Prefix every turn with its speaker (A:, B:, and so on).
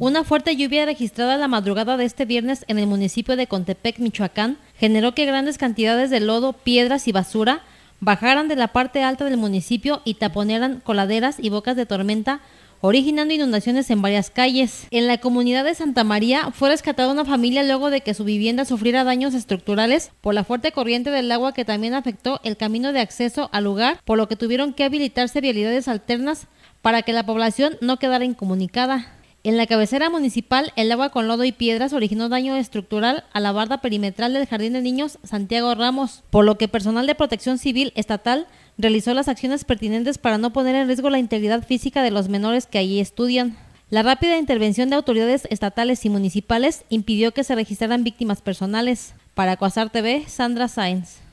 A: Una fuerte lluvia registrada la madrugada de este viernes en el municipio de Contepec, Michoacán, generó que grandes cantidades de lodo, piedras y basura bajaran de la parte alta del municipio y taponeran coladeras y bocas de tormenta, originando inundaciones en varias calles. En la comunidad de Santa María fue rescatada una familia luego de que su vivienda sufriera daños estructurales por la fuerte corriente del agua que también afectó el camino de acceso al lugar, por lo que tuvieron que habilitarse vialidades alternas para que la población no quedara incomunicada. En la cabecera municipal, el agua con lodo y piedras originó daño estructural a la barda perimetral del Jardín de Niños Santiago Ramos, por lo que personal de protección civil estatal realizó las acciones pertinentes para no poner en riesgo la integridad física de los menores que allí estudian. La rápida intervención de autoridades estatales y municipales impidió que se registraran víctimas personales. Para Coasar TV, Sandra Sáenz.